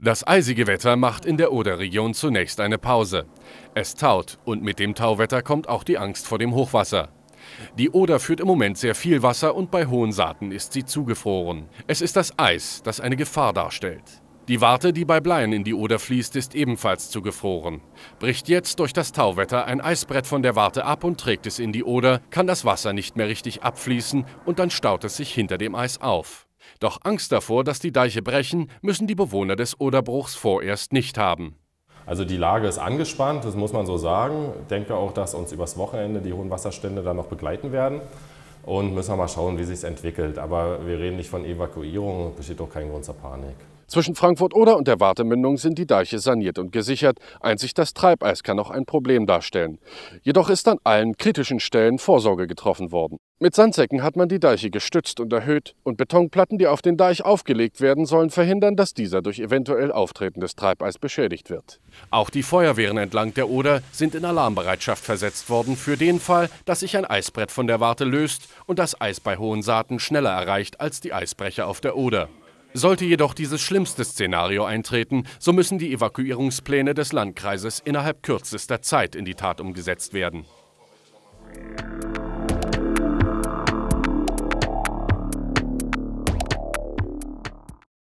Das eisige Wetter macht in der Oderregion zunächst eine Pause. Es taut und mit dem Tauwetter kommt auch die Angst vor dem Hochwasser. Die Oder führt im Moment sehr viel Wasser und bei hohen Saaten ist sie zugefroren. Es ist das Eis, das eine Gefahr darstellt. Die Warte, die bei Bleien in die Oder fließt, ist ebenfalls zugefroren. Bricht jetzt durch das Tauwetter ein Eisbrett von der Warte ab und trägt es in die Oder, kann das Wasser nicht mehr richtig abfließen und dann staut es sich hinter dem Eis auf. Doch Angst davor, dass die Deiche brechen, müssen die Bewohner des Oderbruchs vorerst nicht haben. Also die Lage ist angespannt, das muss man so sagen. Ich denke auch, dass uns übers Wochenende die hohen Wasserstände dann noch begleiten werden. Und müssen wir mal schauen, wie sich entwickelt. Aber wir reden nicht von Evakuierung, besteht auch kein Grund zur Panik. Zwischen Frankfurt-Oder und der Wartemündung sind die Deiche saniert und gesichert. Einzig das Treibeis kann auch ein Problem darstellen. Jedoch ist an allen kritischen Stellen Vorsorge getroffen worden. Mit Sandsäcken hat man die Deiche gestützt und erhöht und Betonplatten, die auf den Deich aufgelegt werden, sollen verhindern, dass dieser durch eventuell auftretendes Treibeis beschädigt wird. Auch die Feuerwehren entlang der Oder sind in Alarmbereitschaft versetzt worden für den Fall, dass sich ein Eisbrett von der Warte löst und das Eis bei hohen Saaten schneller erreicht als die Eisbrecher auf der Oder. Sollte jedoch dieses schlimmste Szenario eintreten, so müssen die Evakuierungspläne des Landkreises innerhalb kürzester Zeit in die Tat umgesetzt werden.